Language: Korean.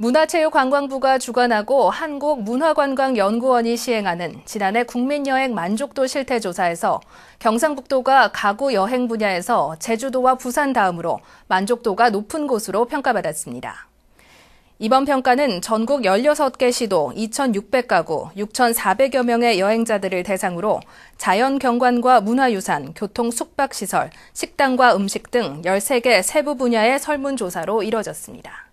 문화체육관광부가 주관하고 한국문화관광연구원이 시행하는 지난해 국민여행 만족도 실태조사에서 경상북도가 가구 여행 분야에서 제주도와 부산 다음으로 만족도가 높은 곳으로 평가받았습니다. 이번 평가는 전국 16개 시도 2,600가구 6,400여 명의 여행자들을 대상으로 자연 경관과 문화유산, 교통 숙박시설, 식당과 음식 등 13개 세부 분야의 설문조사로 이뤄졌습니다.